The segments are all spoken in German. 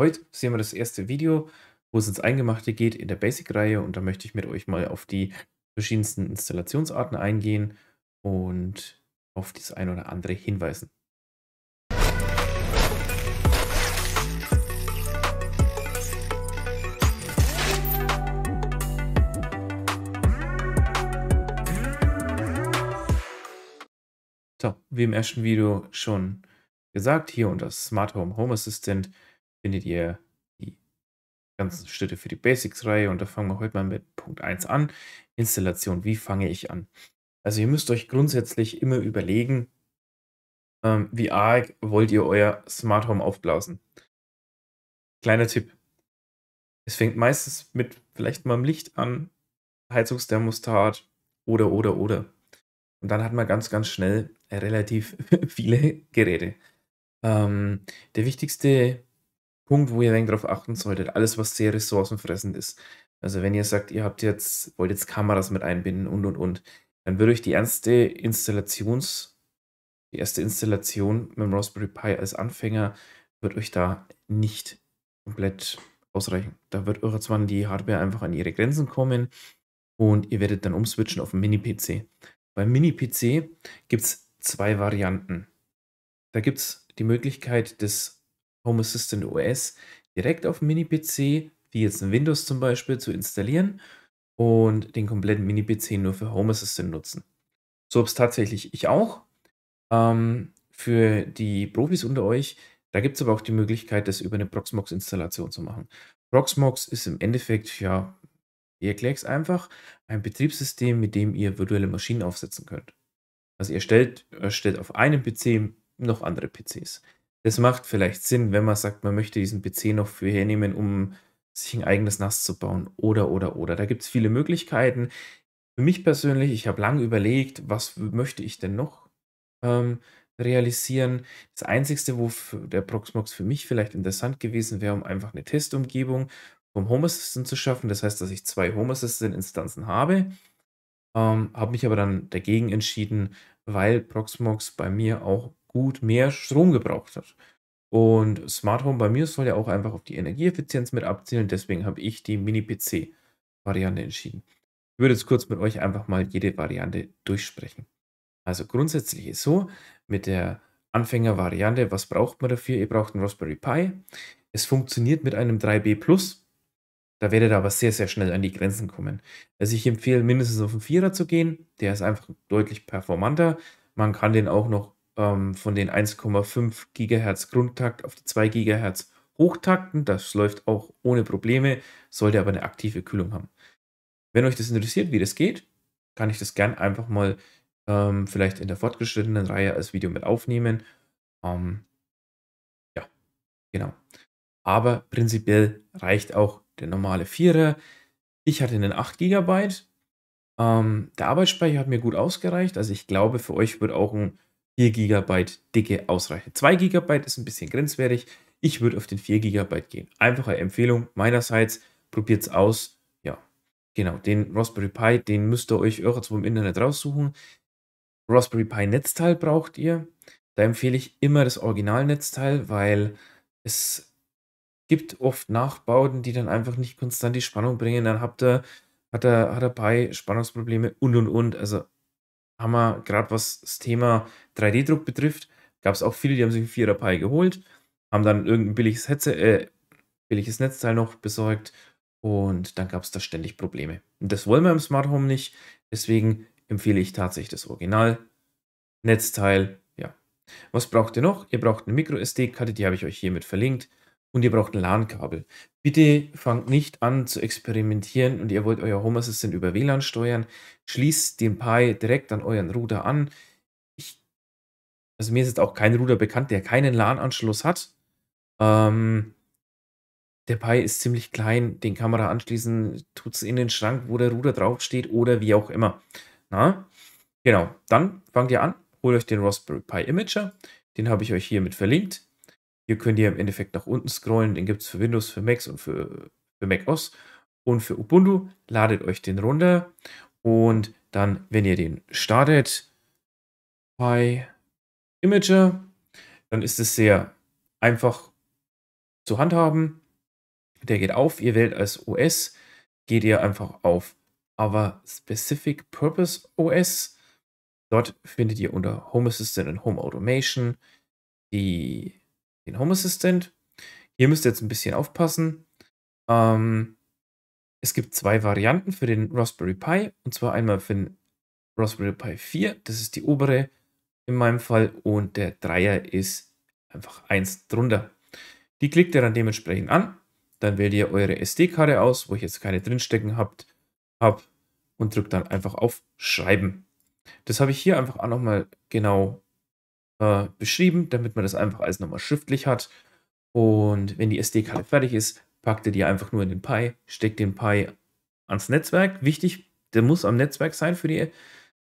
Heute sehen wir das erste Video, wo es ins Eingemachte geht in der Basic-Reihe und da möchte ich mit euch mal auf die verschiedensten Installationsarten eingehen und auf das ein oder andere hinweisen. So, wie im ersten Video schon gesagt, hier unter Smart Home Home Assistant findet ihr die ganzen mhm. Schritte für die Basics-Reihe und da fangen wir heute mal mit Punkt 1 an. Installation, wie fange ich an? Also ihr müsst euch grundsätzlich immer überlegen, ähm, wie arg wollt ihr euer Smart Home aufblasen. Kleiner Tipp. Es fängt meistens mit vielleicht mal dem Licht an, Heizungsthermostat oder oder oder. Und dann hat man ganz, ganz schnell relativ viele Geräte. Ähm, der wichtigste Punkt, wo ihr wenig darauf achten solltet. Alles, was sehr ressourcenfressend ist. Also wenn ihr sagt, ihr habt jetzt, wollt jetzt Kameras mit einbinden und und und, dann würde ich die erste Installations, die erste Installation mit dem Raspberry Pi als Anfänger, wird euch da nicht komplett ausreichen. Da wird irgendwann die Hardware einfach an ihre Grenzen kommen und ihr werdet dann umswitchen auf einen Mini-PC. Beim Mini-PC gibt es zwei Varianten. Da gibt es die Möglichkeit des Home Assistant OS direkt auf Mini-PC, wie jetzt ein Windows zum Beispiel, zu installieren und den kompletten Mini-PC nur für Home Assistant nutzen. So habe es tatsächlich ich auch. Ähm, für die Profis unter euch, da gibt es aber auch die Möglichkeit, das über eine Proxmox-Installation zu machen. Proxmox ist im Endeffekt, ja, ich erkläre es einfach, ein Betriebssystem, mit dem ihr virtuelle Maschinen aufsetzen könnt. Also ihr stellt, stellt auf einem PC noch andere PCs das macht vielleicht Sinn, wenn man sagt, man möchte diesen PC noch für hernehmen, um sich ein eigenes NAS zu bauen oder, oder, oder. Da gibt es viele Möglichkeiten. Für mich persönlich, ich habe lange überlegt, was möchte ich denn noch ähm, realisieren. Das Einzige, wo der Proxmox für mich vielleicht interessant gewesen wäre, um einfach eine Testumgebung vom Home Assistant zu schaffen. Das heißt, dass ich zwei Home Assistant-Instanzen habe. Ähm, habe mich aber dann dagegen entschieden, weil Proxmox bei mir auch gut mehr Strom gebraucht hat. Und Smart Home bei mir soll ja auch einfach auf die Energieeffizienz mit abzielen. Deswegen habe ich die Mini-PC-Variante entschieden. Ich würde jetzt kurz mit euch einfach mal jede Variante durchsprechen. Also grundsätzlich ist so, mit der Anfängervariante, was braucht man dafür? Ihr braucht einen Raspberry Pi. Es funktioniert mit einem 3B Plus. Da werdet ihr aber sehr, sehr schnell an die Grenzen kommen. Also ich empfehle mindestens auf den 4er zu gehen. Der ist einfach deutlich performanter. Man kann den auch noch ähm, von den 1,5 GHz Grundtakt auf die 2 GHz hochtakten. Das läuft auch ohne Probleme, sollte aber eine aktive Kühlung haben. Wenn euch das interessiert, wie das geht, kann ich das gern einfach mal ähm, vielleicht in der fortgeschrittenen Reihe als Video mit aufnehmen. Ähm, ja, genau. Aber prinzipiell reicht auch der normale 4er. Ich hatte einen 8 GB. Ähm, der Arbeitsspeicher hat mir gut ausgereicht. Also ich glaube, für euch wird auch ein 4 GB dicke ausreichen. 2 GB ist ein bisschen grenzwertig. Ich würde auf den 4 GB gehen. Einfache Empfehlung meinerseits. Probiert es aus. Ja, genau. Den Raspberry Pi, den müsst ihr euch irgendwo im Internet raussuchen. Raspberry Pi Netzteil braucht ihr. Da empfehle ich immer das Originalnetzteil, weil es gibt oft Nachbauten, die dann einfach nicht konstant die Spannung bringen. Dann habt ihr, hat, der, hat der Pi Spannungsprobleme und und und. Also haben wir gerade was das Thema 3D-Druck betrifft, gab es auch viele, die haben sich ein 4er Pi geholt, haben dann irgendein billiges, Hetze, äh, billiges Netzteil noch besorgt und dann gab es da ständig Probleme. Und das wollen wir im Smart Home nicht, deswegen empfehle ich tatsächlich das Original Netzteil. Ja. Was braucht ihr noch? Ihr braucht eine Micro SD-Karte, die habe ich euch hiermit verlinkt und ihr braucht ein LAN-Kabel. Bitte fangt nicht an zu experimentieren und ihr wollt euer Home Assistant über WLAN steuern. Schließt den Pi direkt an euren Router an. Ich, also mir ist jetzt auch kein Router bekannt, der keinen LAN-Anschluss hat. Ähm, der Pi ist ziemlich klein, den Kamera anschließen, tut es in den Schrank, wo der Router draufsteht oder wie auch immer. Na? Genau, dann fangt ihr an, holt euch den Raspberry Pi Imager, den habe ich euch hiermit verlinkt. Hier könnt ihr im Endeffekt nach unten scrollen. Den gibt es für Windows, für Macs und für, für Mac OS und für Ubuntu. Ladet euch den runter und dann, wenn ihr den startet, bei Imager, dann ist es sehr einfach zu handhaben. Der geht auf, ihr wählt als OS, geht ihr einfach auf Our Specific Purpose OS. Dort findet ihr unter Home Assistant und Home Automation die den Home Assistant. Hier müsst ihr jetzt ein bisschen aufpassen. Ähm, es gibt zwei Varianten für den Raspberry Pi. Und zwar einmal für den Raspberry Pi 4, das ist die obere in meinem Fall. Und der Dreier ist einfach eins drunter. Die klickt ihr dann dementsprechend an. Dann wählt ihr eure SD-Karte aus, wo ich jetzt keine drinstecken habt, hab und drückt dann einfach auf Schreiben. Das habe ich hier einfach auch nochmal genau äh, beschrieben, damit man das einfach alles nochmal schriftlich hat. Und wenn die SD-Karte fertig ist, packt ihr die einfach nur in den Pi, steckt den Pi ans Netzwerk. Wichtig, der muss am Netzwerk sein für die.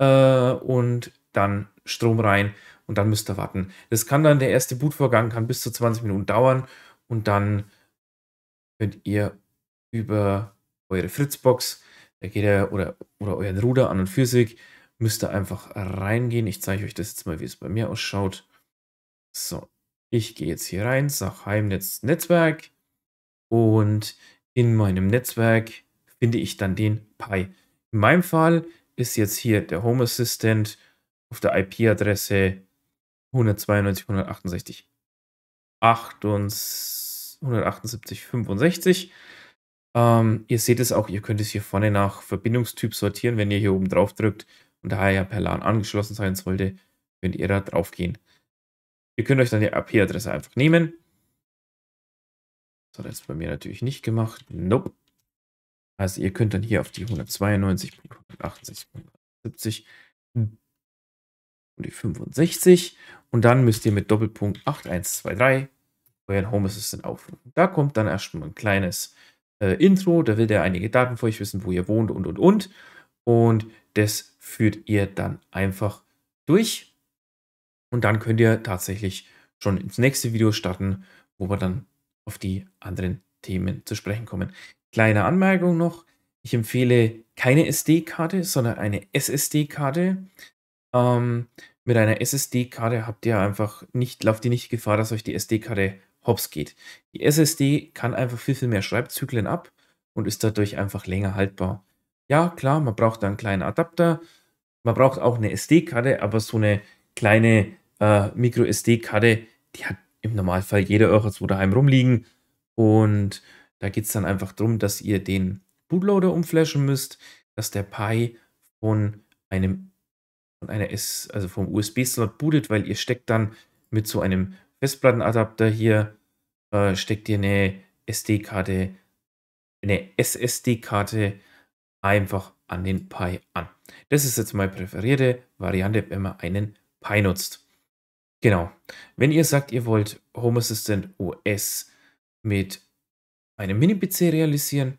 Äh, und dann Strom rein und dann müsst ihr warten. Das kann dann der erste Bootvorgang, kann bis zu 20 Minuten dauern und dann könnt ihr über eure Fritzbox, da geht ihr, oder, oder euren Ruder an und für sich, Müsst ihr einfach reingehen. Ich zeige euch das jetzt mal, wie es bei mir ausschaut. So, ich gehe jetzt hier rein, sage Heimnetz Netzwerk und in meinem Netzwerk finde ich dann den Pi. In meinem Fall ist jetzt hier der Home Assistant auf der IP-Adresse 192.168.68.178.65. ähm, ihr seht es auch, ihr könnt es hier vorne nach Verbindungstyp sortieren, wenn ihr hier oben drauf drückt und daher ja per LAN angeschlossen sein sollte, könnt ihr da drauf gehen. Ihr könnt euch dann die IP-Adresse einfach nehmen. Das hat jetzt bei mir natürlich nicht gemacht. Nope. Also ihr könnt dann hier auf die 192.168.70 und die 65 und dann müsst ihr mit Doppelpunkt 8123 euren Home Assistant aufrufen. Da kommt dann erstmal ein kleines äh, Intro, da will der einige Daten für euch wissen, wo ihr wohnt und und und. Und das führt ihr dann einfach durch. Und dann könnt ihr tatsächlich schon ins nächste Video starten, wo wir dann auf die anderen Themen zu sprechen kommen. Kleine Anmerkung noch. Ich empfehle keine SD-Karte, sondern eine SSD-Karte. Ähm, mit einer SSD-Karte habt ihr einfach nicht, lauft ihr nicht Gefahr, dass euch die SD-Karte hops geht. Die SSD kann einfach viel, viel mehr Schreibzyklen ab und ist dadurch einfach länger haltbar. Ja, klar, man braucht da einen kleinen Adapter. Man braucht auch eine SD-Karte, aber so eine kleine äh, Micro-SD-Karte, die hat im Normalfall jeder irgendwo daheim rumliegen. Und da geht es dann einfach darum, dass ihr den Bootloader umflashen müsst, dass der Pi von einem von einer S, also vom USB-Slot bootet, weil ihr steckt dann mit so einem Festplattenadapter hier, äh, steckt ihr eine SD-Karte, eine SSD-Karte einfach an den Pi an. Das ist jetzt meine präferierte Variante, wenn man einen Pi nutzt. Genau. Wenn ihr sagt, ihr wollt Home Assistant OS mit einem Mini-PC realisieren,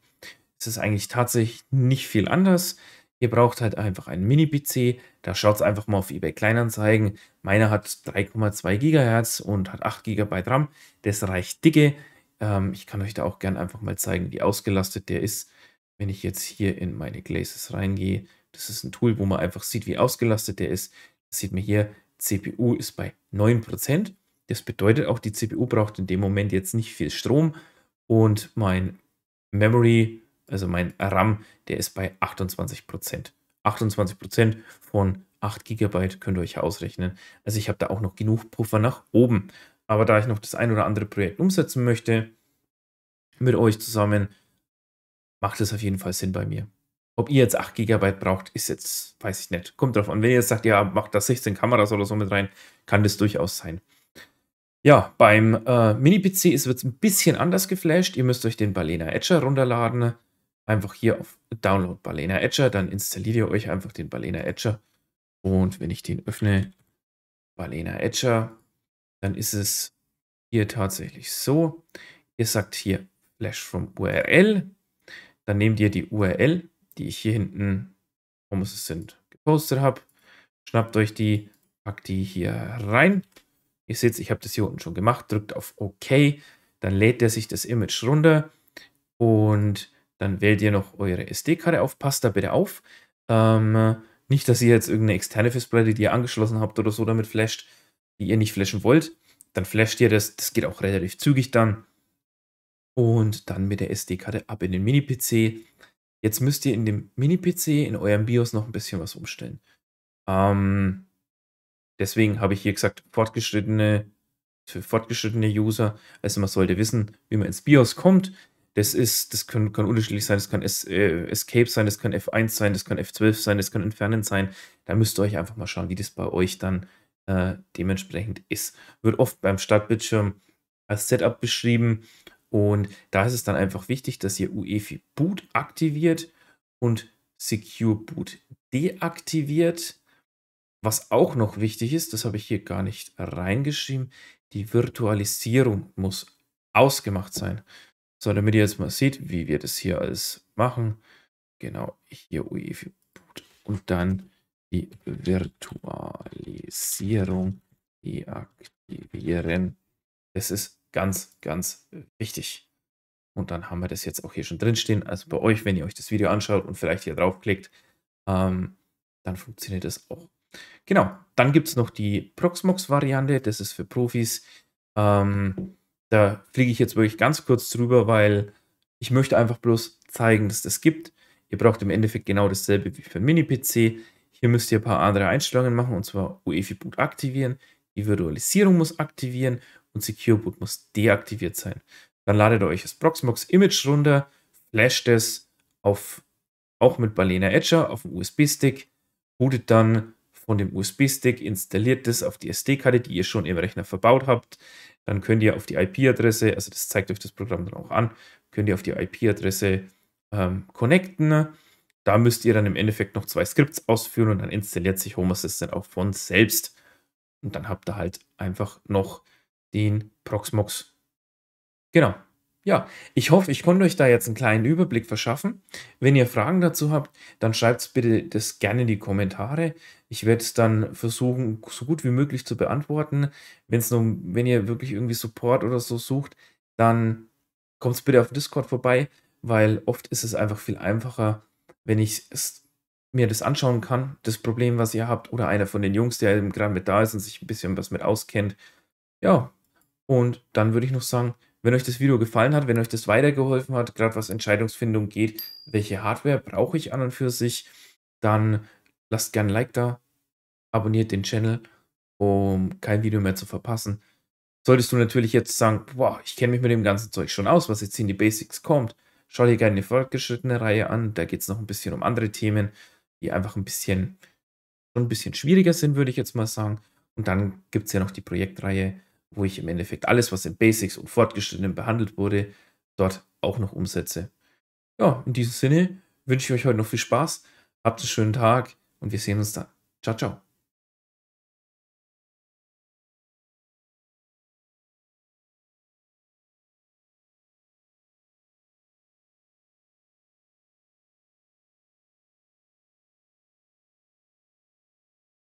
ist es eigentlich tatsächlich nicht viel anders. Ihr braucht halt einfach einen Mini-PC. Da schaut es einfach mal auf eBay Kleinanzeigen. Meiner hat 3,2 GHz und hat 8 GB RAM. Das reicht dicke. Ähm, ich kann euch da auch gerne einfach mal zeigen, wie ausgelastet der ist. Wenn ich jetzt hier in meine Glazes reingehe, das ist ein Tool, wo man einfach sieht, wie ausgelastet der ist. Das sieht man hier, CPU ist bei 9%. Das bedeutet auch, die CPU braucht in dem Moment jetzt nicht viel Strom und mein Memory, also mein RAM, der ist bei 28%. 28% von 8 GB könnt ihr euch ausrechnen. Also ich habe da auch noch genug Puffer nach oben. Aber da ich noch das ein oder andere Projekt umsetzen möchte, mit euch zusammen, macht es auf jeden Fall Sinn bei mir. Ob ihr jetzt 8 GB braucht, ist jetzt, weiß ich nicht. Kommt drauf an. Wenn ihr jetzt sagt, ja, macht da 16 Kameras oder so mit rein, kann das durchaus sein. Ja, beim äh, Mini-PC wird es ein bisschen anders geflasht. Ihr müsst euch den Balena Edger runterladen. Einfach hier auf Download Balena Edger. Dann installiert ihr euch einfach den Balena Edger. Und wenn ich den öffne, Balena Edger, dann ist es hier tatsächlich so. Ihr sagt hier Flash from URL dann nehmt ihr die URL, die ich hier hinten, wo muss es sind, gepostet habe. Schnappt euch die, packt die hier rein. Ihr seht, ich habe das hier unten schon gemacht. Drückt auf OK. Dann lädt er sich das Image runter und dann wählt ihr noch eure SD-Karte auf. Passt da bitte auf. Ähm, nicht, dass ihr jetzt irgendeine externe Festplatte, die ihr angeschlossen habt oder so damit flasht, die ihr nicht flashen wollt. Dann flasht ihr das. Das geht auch relativ zügig dann und dann mit der SD-Karte ab in den Mini-PC. Jetzt müsst ihr in dem Mini-PC in eurem BIOS noch ein bisschen was umstellen. Ähm, deswegen habe ich hier gesagt, fortgeschrittene, für fortgeschrittene User, also man sollte wissen, wie man ins BIOS kommt. Das ist, das kann, kann unterschiedlich sein, das kann es, äh, Escape sein, das kann F1 sein, das kann F12 sein, das kann Entfernen sein. Da müsst ihr euch einfach mal schauen, wie das bei euch dann äh, dementsprechend ist. Wird oft beim Startbildschirm als Setup beschrieben, und da ist es dann einfach wichtig, dass ihr UEFI Boot aktiviert und Secure Boot deaktiviert. Was auch noch wichtig ist, das habe ich hier gar nicht reingeschrieben, die Virtualisierung muss ausgemacht sein. So, damit ihr jetzt mal seht, wie wir das hier alles machen. Genau, hier UEFI Boot und dann die Virtualisierung deaktivieren. Das ist Ganz, ganz äh, wichtig. Und dann haben wir das jetzt auch hier schon drin stehen. Also bei euch, wenn ihr euch das Video anschaut und vielleicht hier draufklickt, ähm, dann funktioniert das auch. Genau, dann gibt es noch die Proxmox-Variante, das ist für Profis. Ähm, da fliege ich jetzt wirklich ganz kurz drüber, weil ich möchte einfach bloß zeigen, dass das gibt. Ihr braucht im Endeffekt genau dasselbe wie für Mini-PC. Hier müsst ihr ein paar andere Einstellungen machen, und zwar UEFI-Boot aktivieren, die Virtualisierung muss aktivieren und Secure Boot muss deaktiviert sein. Dann ladet ihr euch das Proxmox Image runter, flasht es auf, auch mit Balena Edger auf dem USB-Stick, bootet dann von dem USB-Stick, installiert es auf die SD-Karte, die ihr schon im Rechner verbaut habt. Dann könnt ihr auf die IP-Adresse, also das zeigt euch das Programm dann auch an, könnt ihr auf die IP-Adresse ähm, connecten. Da müsst ihr dann im Endeffekt noch zwei Skripts ausführen und dann installiert sich Home Assistant auch von selbst. Und dann habt ihr halt einfach noch den Proxmox. Genau. Ja, ich hoffe, ich konnte euch da jetzt einen kleinen Überblick verschaffen. Wenn ihr Fragen dazu habt, dann schreibt bitte das gerne in die Kommentare. Ich werde es dann versuchen, so gut wie möglich zu beantworten. Wenn's nur, wenn ihr wirklich irgendwie Support oder so sucht, dann kommt bitte auf Discord vorbei, weil oft ist es einfach viel einfacher, wenn ich es mir das anschauen kann, das Problem, was ihr habt, oder einer von den Jungs, der eben gerade mit da ist und sich ein bisschen was mit auskennt. Ja, und dann würde ich noch sagen, wenn euch das Video gefallen hat, wenn euch das weitergeholfen hat, gerade was Entscheidungsfindung geht, welche Hardware brauche ich an und für sich, dann lasst gerne ein Like da, abonniert den Channel, um kein Video mehr zu verpassen. Solltest du natürlich jetzt sagen, boah, ich kenne mich mit dem ganzen Zeug schon aus, was jetzt in die Basics kommt, schau dir gerne eine fortgeschrittene Reihe an, da geht es noch ein bisschen um andere Themen, die einfach ein bisschen, schon ein bisschen schwieriger sind, würde ich jetzt mal sagen. Und dann gibt es ja noch die Projektreihe wo ich im Endeffekt alles, was in Basics und Fortgeschrittenen behandelt wurde, dort auch noch umsetze. Ja, in diesem Sinne wünsche ich euch heute noch viel Spaß, habt einen schönen Tag und wir sehen uns dann. Ciao, ciao.